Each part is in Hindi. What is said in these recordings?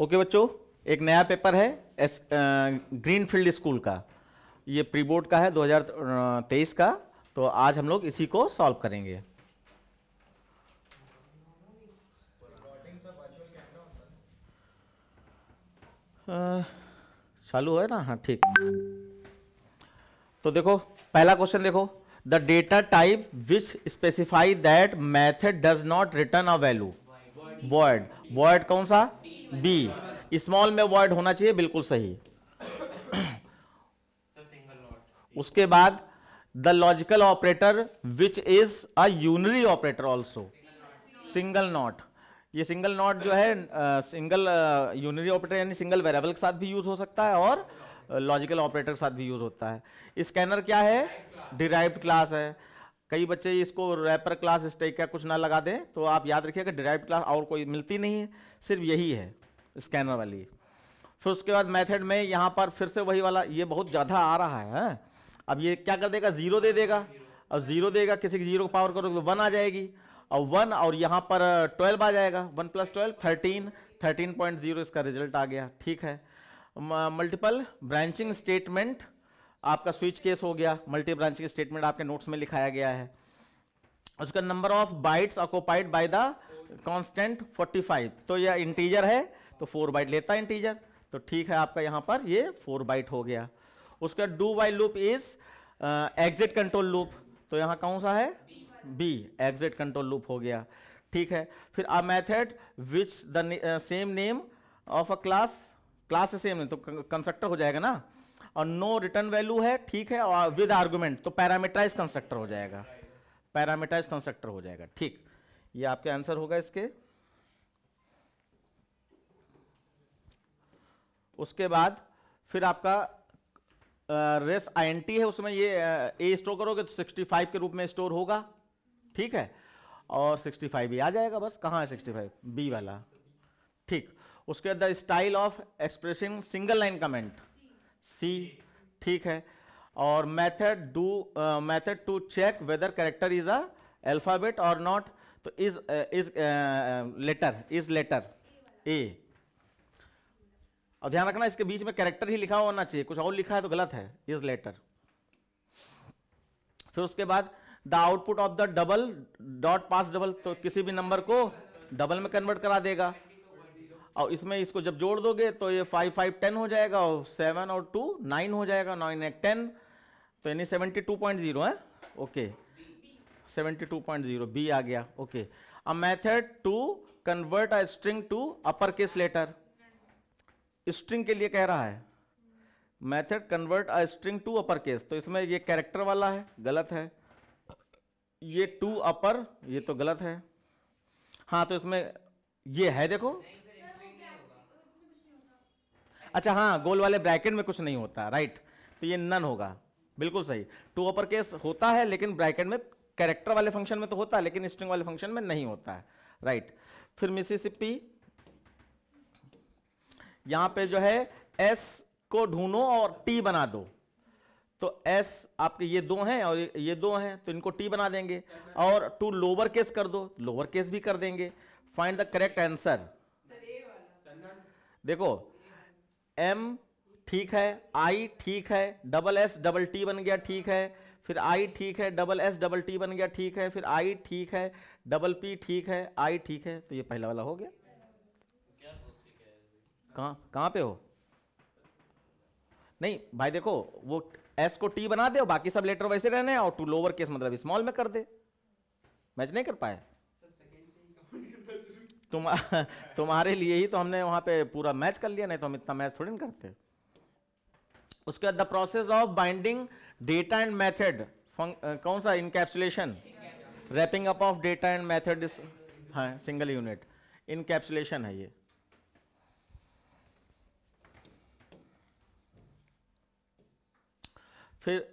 ओके बच्चों एक नया पेपर है एस ग्रीन फील्ड स्कूल का ये प्री बोर्ड का है 2023 का तो आज हम लोग इसी को सॉल्व करेंगे चालू है ना हाँ ठीक तो देखो पहला क्वेश्चन देखो the data type which specify that method does not return a value void void कौन सा बी स्मॉल में वर्ड होना चाहिए बिल्कुल सही उसके बाद the logical operator which is a unary operator also single not ये सिंगल नॉट जो है सिंगल यूनरी ऑपरेटर यानी सिंगल वेरेबल के साथ भी यूज हो सकता है और लॉजिकल ऑपरेटर के साथ भी यूज होता है स्कैनर क्या है डिराइव्ड क्लास है कई बच्चे इसको रैपर क्लास स्टेक का कुछ ना लगा दें तो आप याद रखिएगा डिराइव क्लास और कोई मिलती नहीं है सिर्फ यही है स्कैनर वाली फिर उसके बाद मेथड में यहाँ पर फिर से वही वाला ये बहुत ज़्यादा आ रहा है हाँ। अब ये क्या कर देगा ज़ीरो दे देगा और ज़ीरो देगा किसी की ज़ीरो को पावर करोगे तो वन आ जाएगी और वन और यहाँ पर ट्वेल्व आ जाएगा one plus twelve thirteen thirteen point zero इसका रिजल्ट आ गया ठीक है मल्टीपल ब्रांचिंग स्टेटमेंट आपका स्विच केस हो गया मल्टी ब्रांच के स्टेटमेंट आपके नोट्स में लिखाया गया है उसका number of bytes occupied by the constant 45 तो यह इंटीजर है तो फोर बाइट लेता इंटीजर तो ठीक है आपका यहाँ पर ये फोर बाइट हो गया उसका do while loop is exit control loop तो यहाँ कौन सा है बी एग्जिट कंट्रोल लूप हो गया ठीक है फिर a method which the same name of a class class same name तो कंस्ट्रक्टर हो जाएगा ना और नो रिटर्न वैल्यू है ठीक है और विद आर्गूमेंट तो पैरामीटराइज कंस्ट्रक्टर हो जाएगा पैरामीटराइज कंस्ट्रक्टर हो जाएगा ठीक ये आपके आंसर होगा इसके उसके बाद फिर आपका रेस आईएनटी है उसमें ये ए स्टोर करोगे तो 65 के रूप में स्टोर होगा ठीक है और 65 भी आ जाएगा बस कहाँ है 65 बी वाला ठीक उसके बाद the style of expressing single line comment C ठीक है और method do method to check whether character is a alphabet or not तो is is letter is letter A और ध्यान रखना इसके बीच में कैरेक्टर ही लिखा होना चाहिए कुछ और लिखा है तो गलत है इज लेटर फिर उसके बाद the output of the double dot pass double तो किसी भी नंबर को डबल में कन्वर्ट करा देगा और इसमें इसको जब जोड़ दोगे तो ये फाइव फाइव टेन हो जाएगा और सेवन और टू नाइन हो जाएगा नाइन एक टेन तो यानी सेवेंटी टू पॉइंट जीरो है okay seventy two point zero B आ गया okay a method to convert a string to upper case letter string के लिए कह रहा है method convert a string to upper case तो इसमें ये कैरेक्टर वाला है गलत है ये टू अपर ये तो गलत है हाँ तो इसमें ये है देखो अच्छा हाँ गोल वाले ब्रैकेट में कुछ नहीं होता राइट तो ये नन होगा बिल्कुल सही टू अपर केस होता है लेकिन ब्रैकेट में कैरेक्टर वाले फंक्शन में तो होता है लेकिन स्ट्रिंग वाले फंक्शन में नहीं होता है राइट फिर मिसिसिपी यहां पे जो है एस को ढूंढो और टी बना दो तो एस आपके ये दो हैं और ये दो हैं तो इनको टी बना देंगे और टू लोअर केस कर दो लोअर केस भी कर देंगे फाइंड द करेक्ट आंसर देखो एम ठीक है आई ठीक है डबल एस डबल टी बन गया ठीक है फिर आई ठीक है डबल एस डबल टी बन गया ठीक है फिर आई ठीक है डबल पी ठीक है आई ठीक है तो ये पहला वाला हो गया कहाँ कहाँ पे हो नहीं भाई देखो वो एस को टी बना दे बाकी सब लेटर वैसे रहने और टू लोअर केस मतलब स्मॉल में कर दे मैच नहीं कर पाया तुम तुम्हारे लिए ही तो हमने वहां पे पूरा मैच कर लिया नहीं तो हम इतना मैच थोड़ी ना करते उसके बाद the process of binding data and method कौन सा encapsulation wrapping up of data and method is हाँ सिंगल यूनिट इनकैप्सुलेशन है ये फिर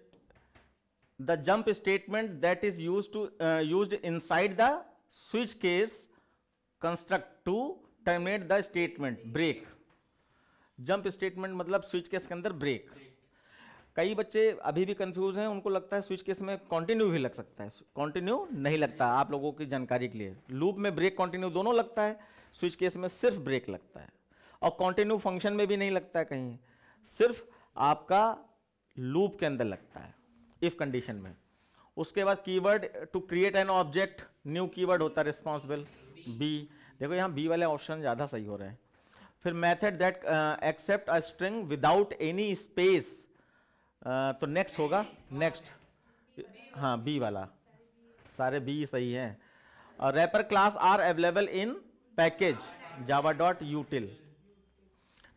the jump statement that is use to use inside the switch case construct to terminate the statement break jump statement मतलब स्विच केस के अंदर ब्रेक कई बच्चे अभी भी कंफ्यूज हैं उनको लगता है स्विच केस में कंटिन्यू भी लग सकता है कंटिन्यू नहीं लगता आप लोगों की जानकारी के लिए लूप में ब्रेक कंटिन्यू दोनों लगता है स्विच केस में सिर्फ ब्रेक लगता है और कंटिन्यू फंक्शन में भी नहीं लगता है कहीं सिर्फ आपका लूप के अंदर लगता है इफ कंडीशन में उसके बाद keyword to create an object new keyword होता है रिस्पॉन्सिबल बी देखो यहाँ बी वाले ऑप्शन ज़्यादा सही हो रहे हैं फिर method that accept a string without any space तो नेक्स्ट होगा नेक्स्ट हाँ बी वाला सारे बी सही हैं और wrapper class are available in package Java dot util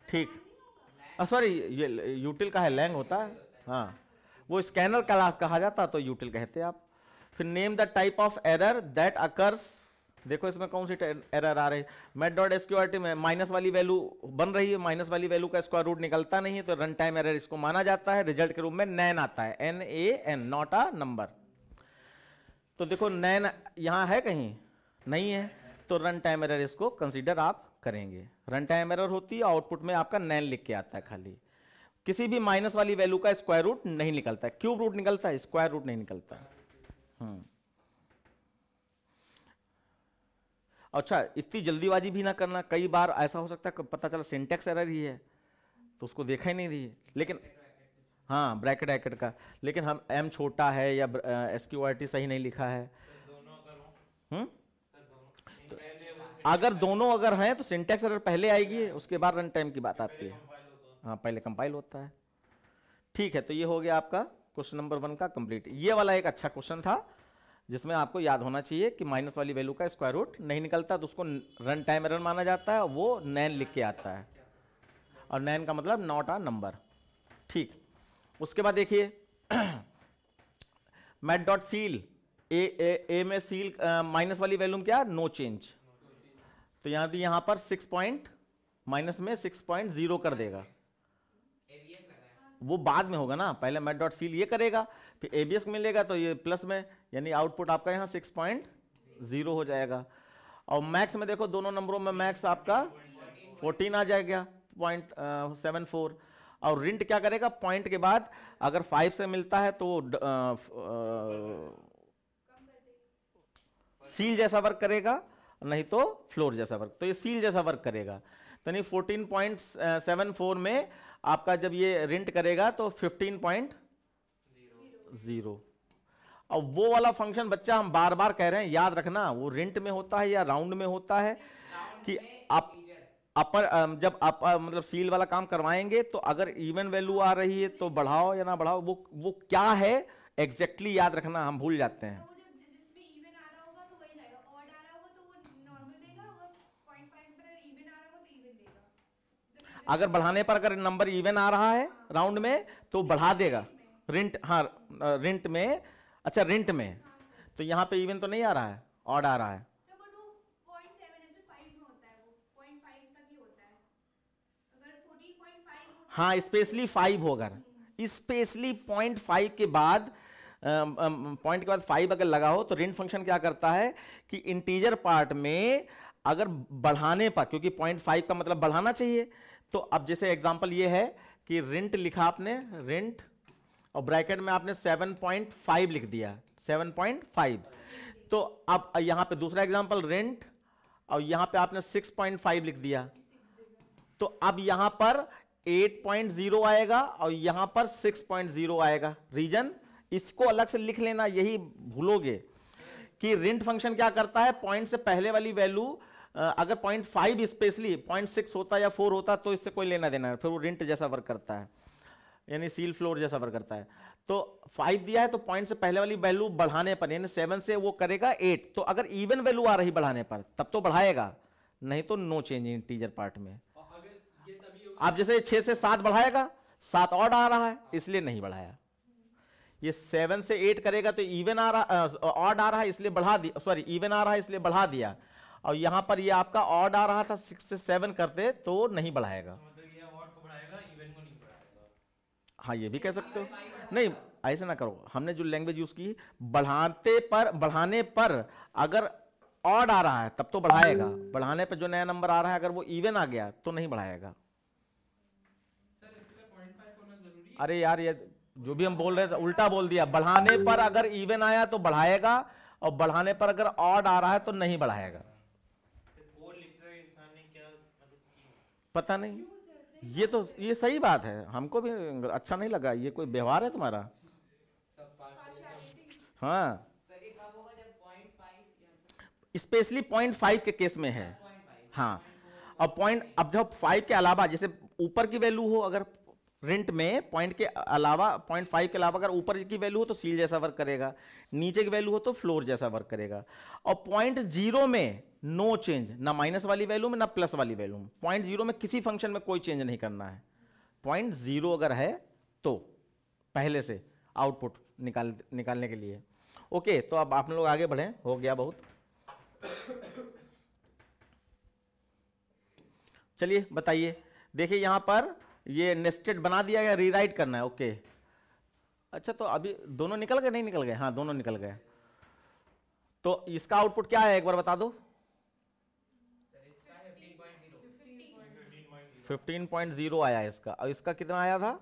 ठीक सॉरी ah, यूटिल का है लैंग होता है हाँ वो स्कैनर क्लास कहा जाता तो यूटिल कहते आप फिर name the type of error that occurs देखो इसमें कौन सी एरर आ रही है मेट डॉट एसक्यूआरटी में माइनस वाली वैल्यू बन रही है माइनस वाली वैल्यू का स्क्वायर रूट निकलता नहीं है तो रन टाइम एरर इसको माना जाता है रिजल्ट के रूप में नैन आता है N A N not a number तो देखो नैन यहाँ है कहीं नहीं है तो रन टाइम एरर इसको कंसिडर आप करेंगे रन टाइम एरर होती है आउटपुट में आपका नैन लिख के आता है खाली किसी भी माइनस वाली वैल्यू का स्क्वायर रूट नहीं निकलता क्यूब रूट निकलता है स्क्वायर रूट नहीं निकलता हम्म अच्छा इतनी जल्दीबाजी भी ना करना कई बार ऐसा हो सकता है पता चला सिंटेक्स एरर ही है तो उसको देखा ही नहीं है लेकिन हाँ ब्रैकेट एकेट का लेकिन हम एम छोटा है या एस क्यू आर टी सही नहीं लिखा है हम्म? तो, अगर दोनों अगर हैं तो सिंटेक्स एरर पहले आएगी उसके बाद रन टाइम की बात आती है हाँ पहले कंपाइल होता है ठीक है तो ये हो गया आपका क्वेश्चन नंबर वन का कंप्लीट ये वाला एक अच्छा क्वेश्चन था जिसमें आपको याद होना चाहिए कि माइनस वाली वैल्यू का स्क्वायर रूट नहीं निकलता तो उसको रन टाइम एरर माना जाता है वो नैन लिख के आता है और नैन का मतलब नॉट आ नंबर ठीक उसके बाद देखिए मैट डॉट सील ए ए ए में सील माइनस वाली वैल्यू क्या नो चेंज तो यहां भी यहां पर सिक्स पॉइंट माइनस में सिक्स पॉइंट जीरो कर देगा वो बाद में होगा ना पहले मैट डॉट सील ये करेगा फिर ए बी एस मिलेगा तो ये प्लस में यानी आउटपुट आपका यहाँ सिक्स पॉइंट ज़ीरो हो जाएगा और मैक्स में देखो दोनों नंबरों में मैक्स आपका फोर्टीन आ जाएगा पॉइंट सेवन फोर और रिंट क्या करेगा पॉइंट के बाद अगर फाइव से मिलता है तो सील जैसा वर्क करेगा नहीं तो फ्लोर जैसा वर्क तो ये सील जैसा वर्क करेगा तो यानी फोर्टीन पॉइंट सेवन फोर में आपका जब ये रिंट करेगा तो फिफ्टीन पॉइंट ज़ीरो अब वो वाला फंक्शन बच्चा हम बार बार कह रहे हैं याद रखना वो रेंट में होता है या राउंड में होता है कि आप अपर जब आप मतलब सील वाला काम करवाएंगे तो अगर इवन वैल्यू आ रही है तो बढ़ाओ या ना बढ़ाओ वो वो क्या है एग्जैक्टली exactly याद रखना हम भूल जाते हैं तो तो तो अगर बढ़ाने पर अगर नंबर इवन आ रहा है राउंड हाँ। में तो बढ़ा देगा रिंट हाँ रिंट में अच्छा रेंट में तो यहाँ पे इवन तो नहीं आ रहा है ऑड आ रहा है हाँ स्पेशली फाइव होगा स्पेशली पॉइंट फाइव के बाद पॉइंट के बाद फाइव अगर लगा हो तो रिंट फंक्शन क्या करता है कि इंटीजर पार्ट में अगर बढ़ाने पर क्योंकि पॉइंट फाइव का मतलब बढ़ाना चाहिए तो अब जैसे एग्जाम्पल ये है कि रेंट लिखा आपने रेंट और ब्रैकेट में आपने 7.5 लिख दिया 7.5 तो अब यहाँ पे दूसरा एग्जांपल रेंट और यहाँ पे आपने 6.5 लिख दिया तो अब यहाँ पर 8.0 आएगा और यहाँ पर 6.0 आएगा रीजन इसको अलग से लिख लेना यही भूलोगे कि रेंट फंक्शन क्या करता है पॉइंट से पहले वाली वैल्यू अगर point five specially point six होता या फोर होता तो इससे कोई लेना देना है फिर वो रेंट जैसा वर्क करता है यानी सील फ्लोर जैसा वर्क करता है तो फाइव दिया है तो पॉइंट से पहले वाली वैल्यू बढ़ाने पर यानी सेवन से वो करेगा एट तो अगर इवन वैल्यू आ रही बढ़ाने पर तब तो बढ़ाएगा नहीं तो नो चेंज इन टीजर पार्ट में आप जैसे छह से सात बढ़ाएगा सात ऑड आ रहा है इसलिए नहीं बढ़ाया ये सेवन से एट करेगा तो इवन आ रहा ऑड आ रहा है इसलिए बढ़ा दिया सॉरी इवन आ रहा है इसलिए बढ़ा दिया और यहां पर ये आपका ऑड आ रहा था सिक्स से सेवन करते तो नहीं बढ़ाएगा हाँ ये भी कह सकते हो नहीं ऐसा ना करो हमने जो लैंग्वेज यूज़ की बढ़ाते पर बढ़ाने पर अगर ऑड आ रहा है तब तो बढ़ाएगा बढ़ाने पर जो नया नंबर आ रहा है अगर वो इवन आ गया तो नहीं बढ़ाएगा अरे यार ये जो भी हम बोल रहे थे उल्टा बोल दिया बढ़ाने पर अगर इवन आया तो बढ़ाएगा और बढ़ाने पर अगर ऑड आ रहा है तो नहीं बढ़ाएगा मतलब पता नहीं ये तो ये सही बात है हमको भी अच्छा नहीं लगा ये कोई व्यवहार है तुम्हारा हाँ स्पेशली पॉइंट फाइव के केस में है हाँ और पॉइंट अब जब फाइव के अलावा जैसे ऊपर की वैल्यू हो अगर रेंट में पॉइंट के अलावा पॉइंट फाइव के अलावा अगर ऊपर की वैल्यू हो तो सील जैसा वर्क करेगा नीचे की वैल्यू हो तो फ्लोर जैसा वर्क करेगा और पॉइंट जीरो में नो चेंज ना माइनस वाली वैल्यू में ना प्लस वाली वैल्यू में पॉइंट जीरो में किसी फंक्शन में कोई चेंज नहीं करना है पॉइंट जीरो अगर है तो पहले से आउटपुट निकाल निकालने के लिए ओके तो अब आप लोग आगे बढ़ें हो गया बहुत चलिए बताइए देखिए यहां पर ये नेस्टेड बना दिया गया रीराइट करना है ओके अच्छा तो अभी दोनों निकल गए नहीं निकल गए हाँ दोनों निकल गए तो इसका आउटपुट क्या है एक बार बता दो 15.0 पॉइंट जीरो आया इसका और इसका कितना आया था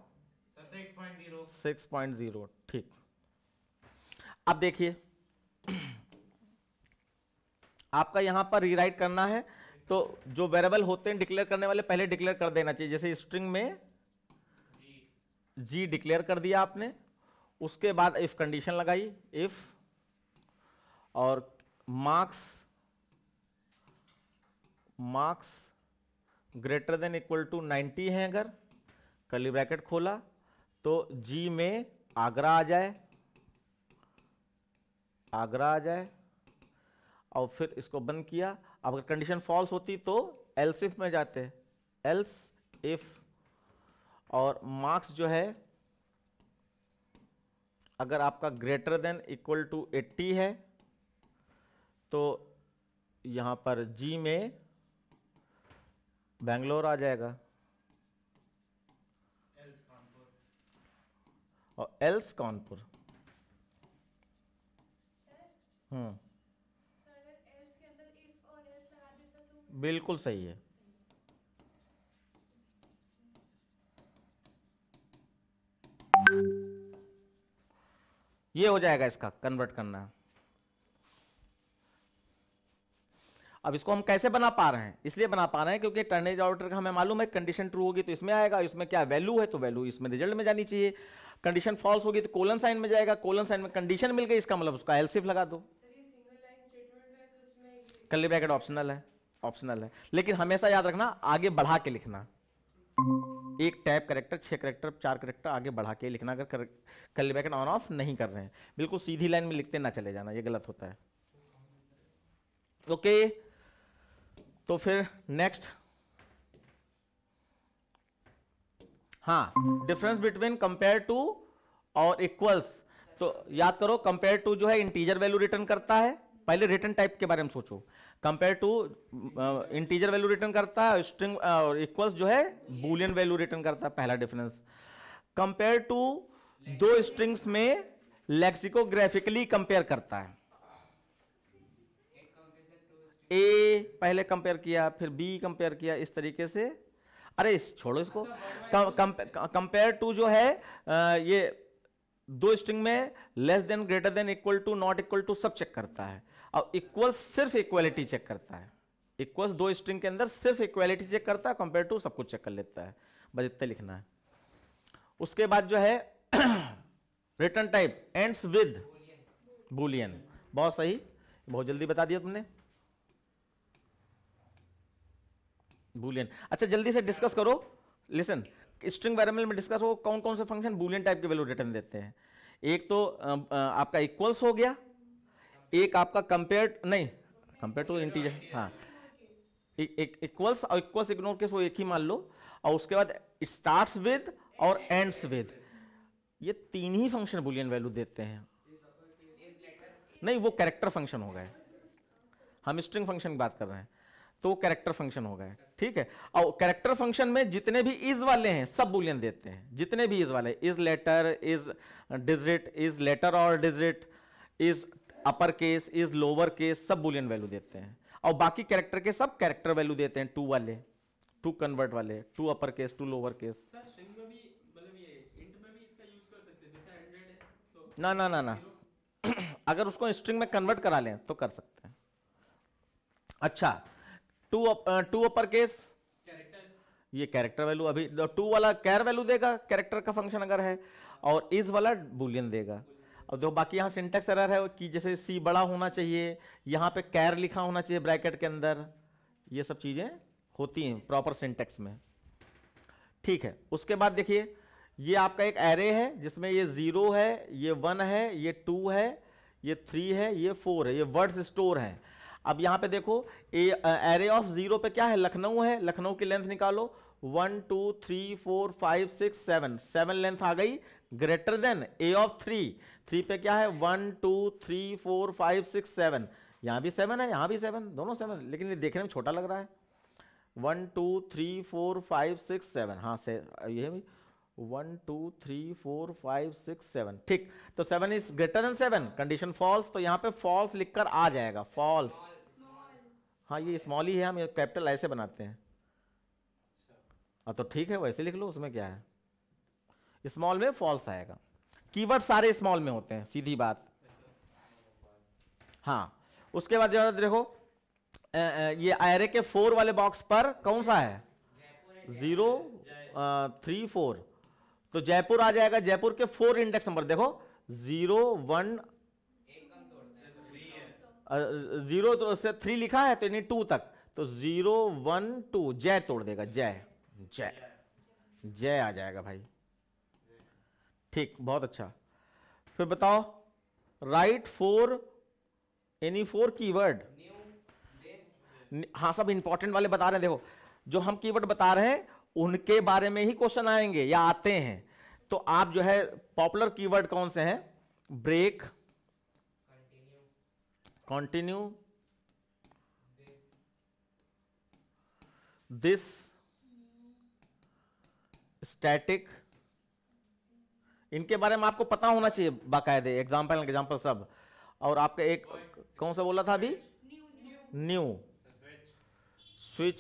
सिक्स पॉइंट जीरो ठीक अब देखिए आपका यहां पर रीराइट करना है तो जो वेरेबल होते हैं डिक्लेयर करने वाले पहले डिक्लेयर कर देना चाहिए जैसे स्ट्रिंग में जी डिक्लेयर कर दिया आपने उसके बाद इफ कंडीशन लगाई इफ और marks marks greater than equal to 90 है अगर कली ब्रैकेट खोला तो जी में आगरा आ जाए आगरा आ जाए और फिर इसको बंद किया अब अगर कंडीशन फॉल्स होती तो एल्स इफ में जाते एल्स इफ और मार्क्स जो है अगर आपका ग्रेटर देन इक्वल टू 80 है तो यहां पर जी में बेंगलोर आ जाएगा और एल्स कानपुर हम्म बिल्कुल सही है ये हो जाएगा इसका कन्वर्ट करना अब इसको हम कैसे बना पा रहे हैं इसलिए बना पा रहे हैं क्योंकि टर्नेज ऑर्डर का हमें मालूम है कंडीशन ट्रू होगी तो इसमें आएगा इसमें क्या वैल्यू है तो वैल्यू इसमें रिजल्ट में जानी चाहिए कंडीशन फॉल्स होगी तो कोलन साइन में जाएगा कोलन साइन में कंडीशन मिल गई इसका मतलब उसका एलसीफ लगा दो कल ब्रैकेट ऑप्शनल है तो ऑप्शनल है लेकिन हमेशा याद रखना आगे बढ़ा के लिखना एक टैप करेक्टर छह करेक्टर चार करेक्टर आगे बढ़ा के लिखना अगर कल बैकेट ऑन ऑफ नहीं कर रहे हैं बिल्कुल सीधी लाइन में लिखते ना चले जाना ये गलत होता है ओके तो फिर नेक्स्ट हाँ डिफरेंस बिटवीन कंपेयर टू और इक्वल्स तो याद करो कंपेयर टू जो है इंटीजर वैल्यू रिटर्न करता है पहले रिटर्न टाइप के बारे में सोचो compare to integer value return करता है स्ट्रिंग इक्वल्स जो है बुलियन वैल्यू रिटर्न करता है पहला डिफरेंस कंपेयर टू दो स्ट्रिंग्स में लेक्सिकोग्राफिकली कंपेयर करता है ए पहले कंपेयर किया फिर बी कंपेयर किया इस तरीके से अरे इस, छोड़ो इसको कंपेयर टू जो है आ, ये दो स्ट्रिंग में less than greater than equal to not equal to सब चेक करता है और इक्वल सिर्फ इक्वलिटी चेक करता है इक्वल दो स्ट्रिंग के अंदर सिर्फ इक्वलिटी चेक करता है कंपेयर टू सब कुछ चेक कर लेता है बस इतना लिखना है उसके बाद जो है return type ends with boolean बहुत सही बहुत जल्दी बता दिया तुमने बुलियन अच्छा जल्दी से डिस्कस करो लिसन स्ट्रिंग वेरिएबल में डिस्कस हो कौन कौन से फंक्शन बुलियन टाइप के वैल्यू रिटर्न देते हैं एक तो आपका इक्वल्स हो गया एक आपका कंपेयर नहीं कंपेयर टू इंटीजर हाँ इक्वल्स और इक्वल्स इग्नोर के एक ही मान लो और उसके बाद स्टार्ट विद और एंड्स विद ये तीन ही फंक्शन बुलियन वैल्यू देते हैं नहीं वो कैरेक्टर फंक्शन हो गए हम स्ट्रिंग फंक्शन की बात कर रहे हैं तो वो कैरेक्टर फंक्शन हो गए ठीक है और कैरेक्टर फंक्शन में जितने भी इज वाले हैं सब बुलियन देते हैं जितने भी इज वाले is letter is digit is letter और digit is upper case is lower case सब बुलियन वैल्यू देते हैं और बाकी कैरेक्टर के सब कैरेक्टर वैल्यू देते हैं टू वाले टू कन्वर्ट वाले to upper case to lower case ना ना ना ना अगर उसको स्ट्रिंग में कन्वर्ट करा लें तो कर सकते हैं अच्छा टू टू अपर केस ये कैरेक्टर वैल्यू अभी टू वाला कैर वैल्यू देगा कैरेक्टर का फंक्शन अगर है और इज वाला बुलियन देगा और जो बाकी यहाँ सिंटेक्स एरर है कि जैसे सी बड़ा होना चाहिए यहाँ पे कैर लिखा होना चाहिए ब्रैकेट के अंदर ये सब चीज़ें होती हैं प्रॉपर सिंटेक्स में ठीक है उसके बाद देखिए ये आपका एक एरे है जिसमें ये ज़ीरो है ये वन है ये टू है ये थ्री है ये फोर है ये वर्ड्स स्टोर है अब यहाँ पे देखो ए एरे ऑफ ज़ीरो पे क्या है लखनऊ है लखनऊ की लेंथ निकालो one two three four five six seven seven length आ गई greater than a of three three पे क्या है one two three four five six seven यहाँ भी सेवन है यहाँ भी सेवन दोनों सेवन लेकिन ये देखने में छोटा लग रहा है one two three four five six seven हाँ से ये भी one two three four five six seven ठीक तो seven is greater than seven condition false तो यहाँ पे फॉल्स लिखकर आ जाएगा फॉल्स हाँ ये स्मॉल ही है हम कैपिटल ऐसे बनाते हैं अच्छा। हाँ तो ठीक है वैसे लिख लो उसमें क्या है स्मॉल में फॉल्स आएगा कीवर्ड सारे स्मॉल में होते हैं सीधी बात हाँ उसके बाद जरा देखो ये आयरे के फोर वाले बॉक्स पर कौन सा है जीरो थ्री फोर तो जयपुर आ जाएगा जयपुर के फोर इंडेक्स नंबर देखो जीरो वन जीरो तो से थ्री लिखा है तो यानी टू तक तो जीरो वन टू जय तोड़ देगा जय जय जय आ जाएगा भाई ठीक बहुत अच्छा फिर बताओ write four any four keyword हाँ सब इंपॉर्टेंट वाले बता रहे हैं देखो जो हम कीवर्ड बता रहे हैं उनके बारे में ही क्वेश्चन आएंगे या आते हैं तो आप जो है पॉपुलर कीवर्ड कौन से हैं ब्रेक कंटिन्यू दिस स्टैटिक इनके बारे में आपको पता होना चाहिए बाकायदे एग्जाम्पल एग्जाम्पल सब और आपका एक कौन सा बोला था अभी न्यू स्विच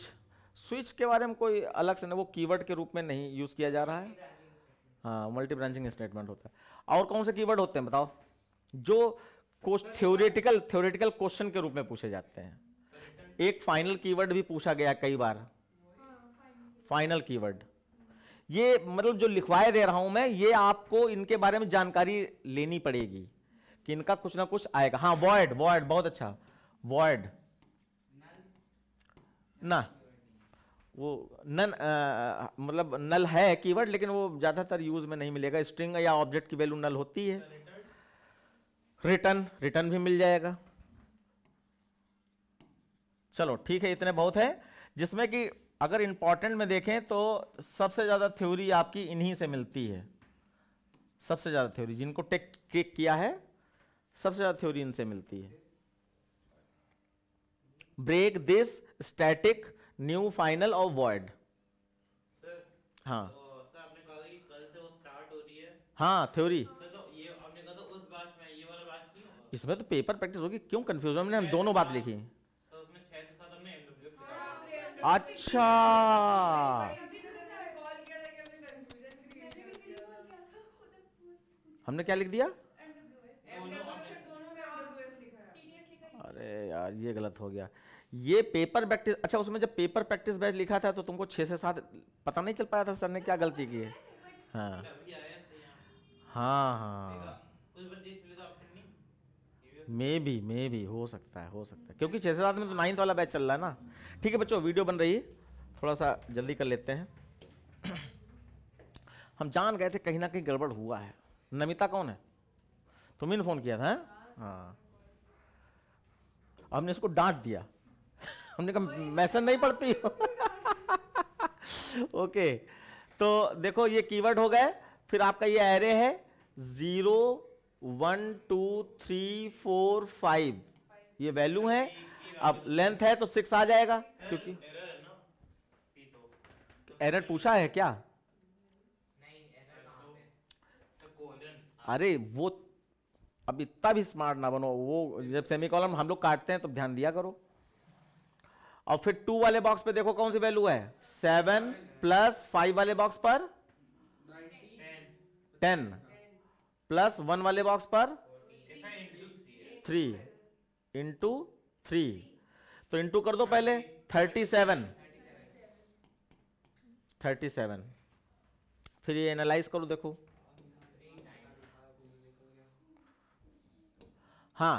स्विच के बारे में कोई अलग से नहीं वो कीवर्ड के रूप में नहीं यूज़ किया जा रहा है हाँ मल्टी ब्रांचिंग स्टेटमेंट होता है और कौन से कीवर्ड होते हैं बताओ जो थ्योरेटिकल थ्योरेटिकल क्वेश्चन के रूप में पूछे जाते हैं एक फाइनल कीवर्ड भी पूछा गया कई बार फाइनल हाँ, कीवर्ड ये मतलब जो लिखवाए दे रहा हूं मैं ये आपको इनके बारे में जानकारी लेनी पड़ेगी कि इनका कुछ ना कुछ आएगा हाँ वॉयड वॉयड बहुत अच्छा वॉयड ना वो नन आ, मतलब नल है कीवर्ड लेकिन वो ज़्यादातर यूज़ में नहीं मिलेगा स्ट्रिंग या ऑब्जेक्ट की वैल्यू नल होती है रिटर्न रिटर्न भी मिल जाएगा चलो ठीक है इतने बहुत है जिसमें कि अगर इम्पॉर्टेंट में देखें तो सबसे ज़्यादा थ्योरी आपकी इन्हीं से मिलती है सबसे ज़्यादा थ्योरी जिनको टेक टेक किया है सबसे ज़्यादा थ्योरी इनसे मिलती है break this static new final और वॉइड हाँ तो हाँ थ्योरी तो, तो इसमें तो पेपर प्रैक्टिस होगी क्यों कंफ्यूजन हमने हम दोनों बात लिखी है अच्छा हमने क्या लिख दिया अरे यार ये गलत हो गया ये पेपर प्रैक्टिस अच्छा उसमें जब पेपर प्रैक्टिस बैच लिखा था तो तुमको छः से सात पता नहीं चल पाया था सर ने क्या गलती की है हाँ हाँ हाँ मे भी मे भी हो सकता है हो सकता है क्योंकि छः से सात में तो नाइन्थ वाला बैच चल रहा है ना ठीक है बच्चों वीडियो बन रही है थोड़ा सा जल्दी कर लेते हैं हम जान गए थे कहीं ना कहीं गड़बड़ हुआ है नमिता कौन है तुम्हें फ़ोन किया था हाँ हमने इसको डांट दिया हमने कहा मैसेज नहीं पड़ती ओके तो देखो ये कीवर्ड हो गए फिर आपका ये एरे है zero one two three four five ये वैल्यू है अब लेंथ है तो सिक्स आ जाएगा क्योंकि एरर पूछा है क्या अरे वो अब इतना भी स्मार्ट ना बनो वो जब सेमी कॉलम हम लोग काटते हैं तो ध्यान दिया करो और फिर टू वाले बॉक्स पे देखो कौन सी वैल्यू है सेवन प्लस फाइव वाले बॉक्स पर टेन प्लस वन वाले बॉक्स पर थ्री इंटू थ्री तो इंटू कर दो पहले थर्टी सेवन थर्टी सेवन फिर ये एनालाइज करो देखो हाँ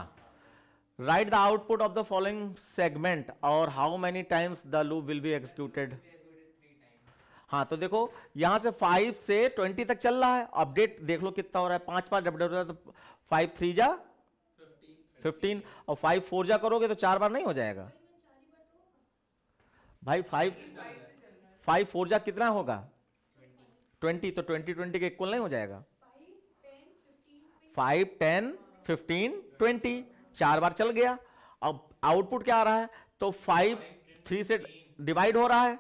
write the output of the following segment और how many times the loop will be executed हाँ तो देखो यहाँ से फाइव से ट्वेंटी तक चल रहा है अपडेट देख लो कितना हो रहा है पांच पाँच डबल डबल तो फाइव थ्री जा फिफ्टीन और फाइव फोर जा करोगे तो चार बार नहीं हो जाएगा भाई फाइव फाइव फोर जा कितना होगा ट्वेंटी तो ट्वेंटी ट्वेंटी के इक्वल नहीं हो जाएगा फाइव टेन फिफ्टीन ट्वेंटी चार बार चल गया अब आउटपुट क्या आ रहा है तो फाइव थ्री से डिवाइड हो रहा है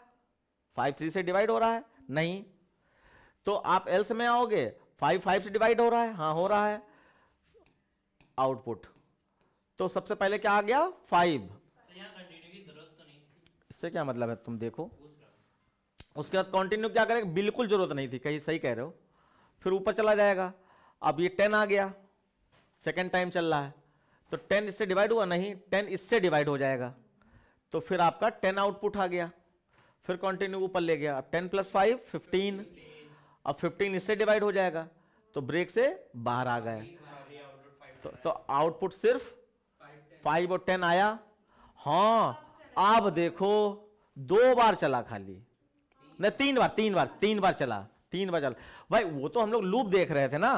फाइव थ्री से डिवाइड हो रहा है नहीं तो आप एल्स में आओगे फाइव फाइव से डिवाइड हो रहा है हाँ हो रहा है आउटपुट तो सबसे पहले क्या आ गया फाइव इससे क्या मतलब है तुम देखो उसके बाद कंटिन्यू क्या करेगा बिल्कुल जरूरत नहीं थी कहीं सही कह रहे हो फिर ऊपर चला जाएगा अब ये टेन आ गया सेकेंड टाइम चल रहा है तो टेन इससे डिवाइड हुआ नहीं टेन इससे डिवाइड हो जाएगा तो फिर आपका टेन आउटपुट आ गया फिर कंटिन्यू ऊपर ले गया अब टेन प्लस फाइव फिफ्टीन अब फिफ्टीन इससे डिवाइड हो जाएगा तो ब्रेक से बाहर आ गए तो, तो आउटपुट सिर्फ फाइव और टेन आया हाँ आप देखो दो बार चला खाली नहीं तीन बार तीन बार तीन बार चला तीन बार चला भाई वो तो हम लोग लूप देख रहे थे ना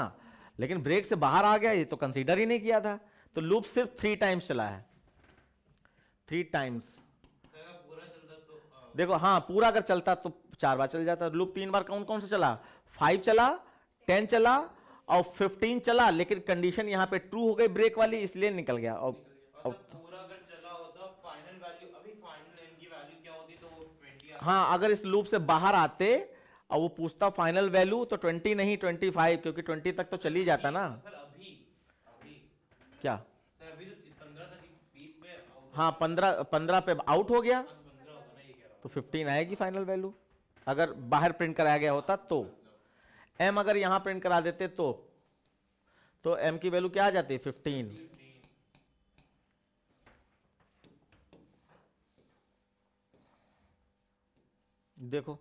लेकिन ब्रेक से बाहर आ गया ये तो कंसीडर ही नहीं किया था तो लूप सिर्फ थ्री टाइम्स चला है थ्री टाइम्स देखो हाँ पूरा अगर चलता तो चार बार चल जाता लूप तीन बार कौन कौन सा चला फाइव चला टेन चला और फिफ्टीन चला लेकिन कंडीशन यहाँ पे ट्रू हो गई ब्रेक वाली इसलिए निकल गया और, तो तो हाँ अगर इस लूप से बाहर आते और वो पूछता फाइनल वैल्यू तो ट्वेंटी नहीं ट्वेंटी फाइव क्योंकि ट्वेंटी तक तो चली जाता ना सर तो अभी, अभी। क्या सर अभी तो हाँ पंद्रह पंद्रह पे आउट हो गया तो 15 आएगी फाइनल वैल्यू अगर बाहर प्रिंट कराया गया होता तो एम अगर यहां प्रिंट करा देते तो तो एम की वैल्यू क्या आ जाती है 15 देखो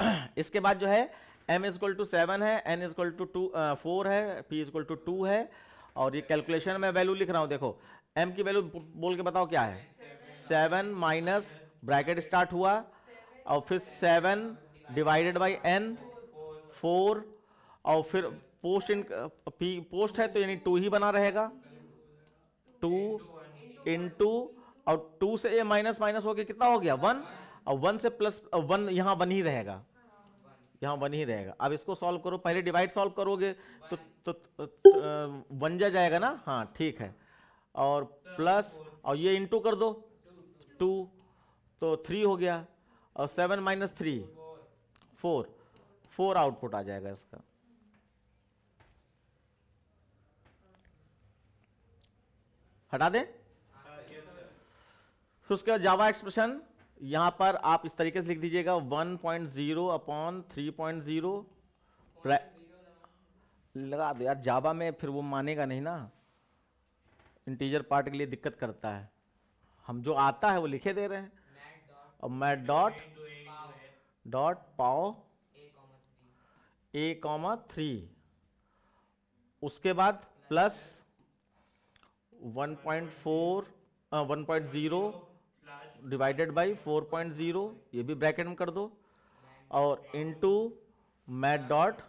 इसके बाद जो है एम इजक्वल टू सेवन है N is equal to two four है पी इजक्वल टू टू है और ये कैलकुलेशन में वैल्यू लिख रहा हूं देखो एम की वैल्यू बोल के बताओ क्या है सेवन माइनस ब्रैकेट स्टार्ट हुआ और फिर seven divided by N four और फिर पोस्ट इन पी पोस्ट है तो यानी टू ही बना रहेगा टू इंटू और टू से ये माइनस माइनस हो गया कितना हो गया वन और वन से प्लस वन यहाँ वन ही रहेगा यहाँ वन ही रहेगा अब इसको सॉल्व करो पहले डिवाइड सॉल्व करोगे तो तो, तो वन जा जाएगा ना हाँ ठीक है और प्लस और ये इंटू कर दो टू तो थ्री हो गया और seven minus three four four output आ जाएगा इसका हटा दें फिर उसके बाद जावा एक्सप्रेशन यहां पर आप इस तरीके से लिख दीजिएगा 1.0 point zero upon three point zero लगा दो यार जावा में फिर वो मानेगा नहीं ना इंटीजर पार्ट के लिए दिक्कत करता है हम जो आता है वो लिखे दे रहे हैं अब मैं डॉट डॉट पाओ ए कॉमा थ्री उसके बाद प्लस 1.4 1.0 डिवाइडेड बाय 4.0 ये भी ब्रैकेट में कर दो और into math dot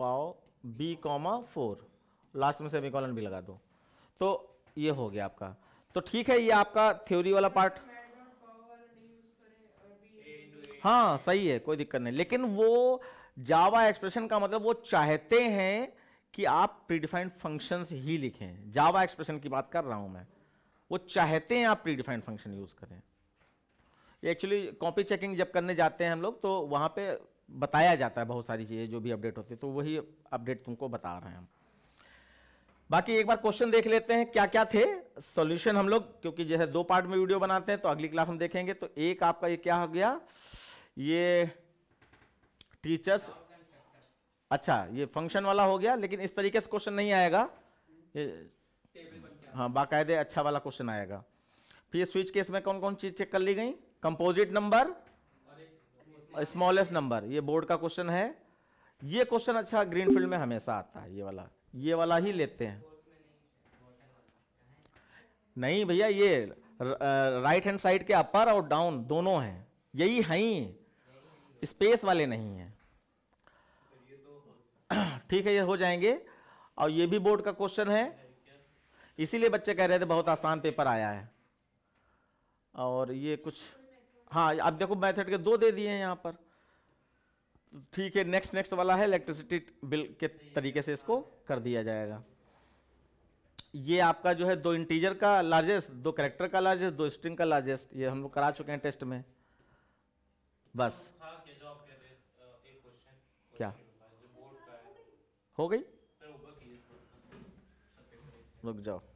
pow B comma four last में कॉलन भी लगा दो तो ये हो गया आपका तो ठीक है ये आपका थ्योरी वाला पार्ट हाँ सही है कोई दिक्कत नहीं लेकिन वो जावा एक्सप्रेशन का मतलब वो चाहते हैं कि आप प्रीडिफाइंड फंक्शंस ही लिखें जावा एक्सप्रेशन की बात कर रहा हूं मैं वो चाहते हैं आप प्रीडिफाइंड फंक्शन यूज़ करें एक्चुअली कॉपी चेकिंग जब करने जाते हैं हम लोग तो वहां पे बताया जाता है बहुत सारी चीज़ें जो भी अपडेट होती है तो वही अपडेट तुमको बता रहे हैं हम बाकी एक बार क्वेश्चन देख लेते हैं क्या क्या थे सॉल्यूशन हम लोग क्योंकि जैसे दो पार्ट में वीडियो बनाते हैं तो अगली क्लास हम देखेंगे तो एक आपका ये क्या हो गया ये टीचर्स अच्छा ये फंक्शन वाला हो गया लेकिन इस तरीके से क्वेश्चन नहीं आएगा ये हाँ बाकायदे अच्छा वाला क्वेश्चन आएगा फिर ये स्विच केस में कौन कौन चीज़ चेक कर ली गई कंपोजिट नंबर स्मॉलेस्ट नंबर ये बोर्ड का क्वेश्चन है ये क्वेश्चन अच्छा ग्रीन फील्ड में हमेशा आता है ये वाला ये वाला ही लेते हैं नहीं भैया ये राइट हैंड साइड के अपर और डाउन दोनों हैं यही है स्पेस वाले नहीं हैं ठीक है ये हो जाएंगे और ये भी बोर्ड का क्वेश्चन है इसीलिए बच्चे कह रहे थे बहुत आसान पेपर आया है और ये कुछ हाँ अब देखो मेथड के दो दे दिए हैं यहाँ पर ठीक है नेक्स्ट नेक्स्ट वाला है इलेक्ट्रिसिटी बिल के तरीके से इसको कर दिया जाएगा ये आपका जो है दो इंटीजर का लार्जेस्ट दो करेक्टर का लार्जेस्ट दो स्ट्रिंग का लार्जेस्ट ये हम लोग करा चुके हैं टेस्ट में बस क्या हो गई रुक जाओ